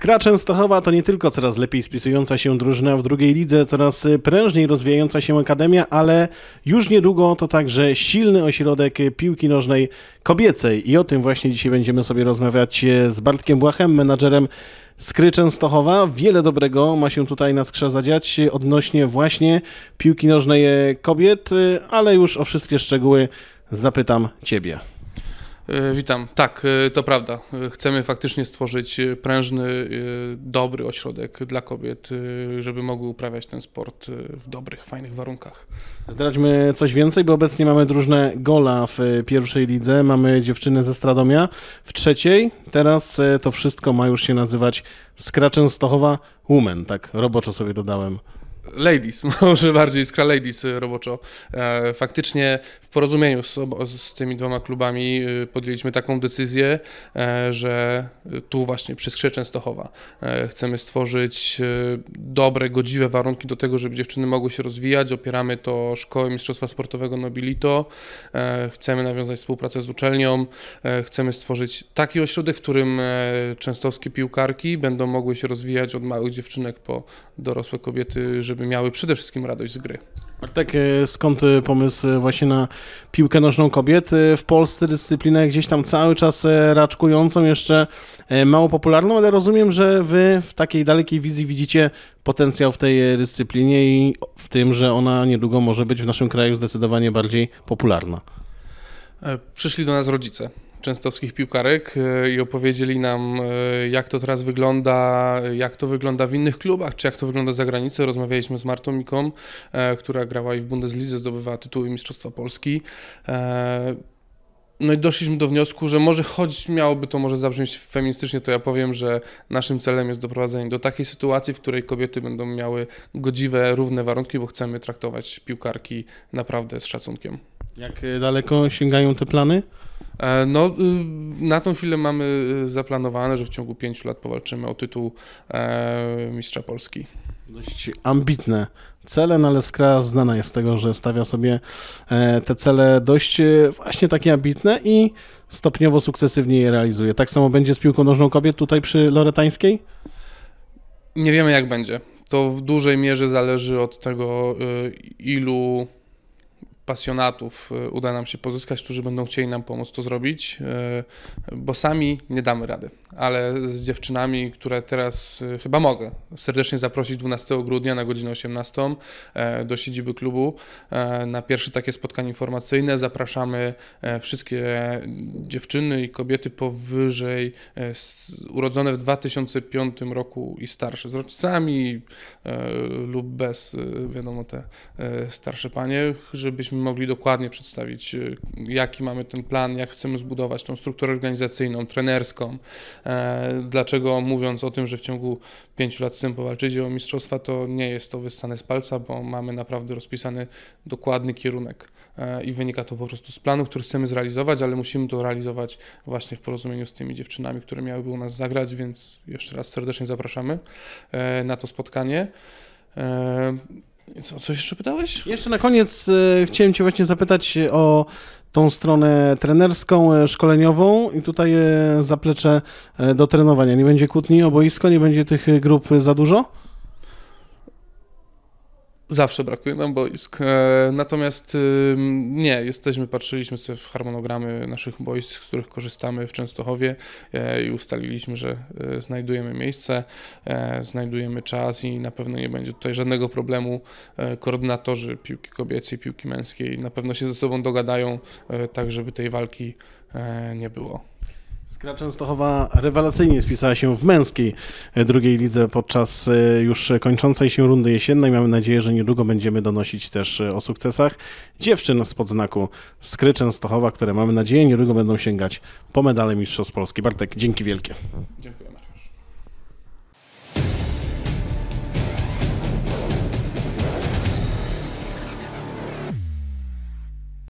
Skra Częstochowa to nie tylko coraz lepiej spisująca się drużyna w drugiej lidze, coraz prężniej rozwijająca się akademia, ale już niedługo to także silny ośrodek piłki nożnej kobiecej. I o tym właśnie dzisiaj będziemy sobie rozmawiać e, z Bartkiem Błachem, menadżerem Skry Częstochowa. Wiele dobrego ma się tutaj na skrze zadziać e, odnośnie właśnie piłki nożnej e, kobiet, ale już o wszystkie szczegóły zapytam Ciebie. E, witam. Tak, e, to prawda. E, chcemy faktycznie stworzyć prężny, dobry ośrodek dla kobiet, żeby mogły uprawiać ten sport w dobrych, fajnych warunkach. Zdradźmy coś więcej, bo obecnie mamy drużynę Gola w pierwszej lidze, mamy dziewczyny ze Stradomia w trzeciej. Teraz to wszystko ma już się nazywać Skraczę Stochowa Women, tak roboczo sobie dodałem. Ladies, może bardziej Skra Ladies y, roboczo. E, faktycznie w porozumieniu z, z tymi dwoma klubami y, podjęliśmy taką decyzję, e, że tu właśnie przy Skrze Częstochowa e, chcemy stworzyć y, dobre, godziwe warunki do tego, żeby dziewczyny mogły się rozwijać. Opieramy to Szkołę Mistrzostwa Sportowego Nobilito. Chcemy nawiązać współpracę z uczelnią. Chcemy stworzyć taki ośrodek, w którym częstowskie piłkarki będą mogły się rozwijać od małych dziewczynek po dorosłe kobiety, żeby żeby miały przede wszystkim radość z gry. Tak, skąd e, pomysł e, właśnie na piłkę nożną kobiet w Polsce, dyscyplinę gdzieś tam cały czas raczkującą, jeszcze mało popularną, ale rozumiem, że wy w takiej dalekiej wizji widzicie potencjał w tej dyscyplinie i w tym, że ona niedługo może być w naszym kraju zdecydowanie bardziej popularna. Przyszli do nas rodzice częstowskich piłkarek e, i opowiedzieli nam, e, jak to teraz wygląda, jak to wygląda w innych klubach, czy jak to wygląda za granicą. Rozmawialiśmy z Martą Miką, e, która grała i w Bundeslidze, zdobywała tytuły Mistrzostwa Polski. No i doszliśmy do wniosku, że może choć miałoby to może zabrzmieć feministycznie, to ja powiem, że naszym celem jest doprowadzenie do takiej sytuacji, w której kobiety będą miały godziwe, równe warunki, bo chcemy traktować piłkarki naprawdę z szacunkiem. Jak daleko sięgają te plany? E, no, y, na tą chwilę mamy y, zaplanowane, że w ciągu pięciu lat powalczymy o tytuł e, Mistrza Polski. Dość ambitne cele, no ale Skra znana jest z tego, że stawia sobie e, te cele dość właśnie takie ambitne i stopniowo, sukcesywnie je realizuje. Tak samo będzie z piłką nożną kobiet tutaj przy Loretańskiej? Nie wiemy jak będzie. To w dużej mierze zależy od tego, y, ilu pasjonatów y, uda nam się pozyskać, którzy będą chcieli nam pomóc to zrobić, y, bo sami nie damy rady. Ale z dziewczynami, które teraz y, chyba mogę serdecznie zaprosić 12 grudnia na godzinę 18 do siedziby klubu na pierwsze takie spotkanie informacyjne. Zapraszamy wszystkie dziewczyny i kobiety powyżej urodzone w 2005 roku i starsze, z rodzicami lub bez, wiadomo, te starsze panie, żebyśmy żebyśmy mogli dokładnie przedstawić, y, jaki mamy ten plan, jak chcemy zbudować tą strukturę organizacyjną, trenerską. E, dlaczego mówiąc o tym, że w ciągu pięciu lat chcemy powalczyć o mistrzostwa, to nie jest to wystane z palca, bo mamy naprawdę rozpisany dokładny kierunek e, i wynika to po prostu z planu, który chcemy zrealizować, ale musimy to realizować właśnie w porozumieniu z tymi dziewczynami, które miałyby u nas zagrać, więc jeszcze raz serdecznie zapraszamy e, na to spotkanie. Co, coś jeszcze pytałeś? Jeszcze na koniec y, chciałem cię właśnie zapytać o tą stronę trenerską, e, szkoleniową i tutaj e, zaplecze do trenowania. Nie będzie kłótni o boisko, nie będzie tych grup za dużo? Zawsze brakuje nam boisk. E, natomiast y, nie, jesteśmy, patrzyliśmy sobie w harmonogramy naszych boisk, z których korzystamy w Częstochowie e, i ustaliliśmy, że e, znajdujemy miejsce, znajdujemy czas i na pewno nie będzie tutaj żadnego problemu. Koordynatorzy piłki kobiecej, piłki męskiej na pewno się ze sobą dogadają, tak żeby tej walki nie było. Skra Częstochowa rewelacyjnie spisała się w męskiej e, drugiej lidze podczas e, już kończącej się rundy jesiennej. Mamy nadzieję, że niedługo będziemy donosić też e, o sukcesach dziewczyn z podznaku Skry Częstochowa, które mamy nadzieję niedługo będą sięgać po medale Mistrzostw Polski. Bartek, dzięki wielkie. Dziękujemy.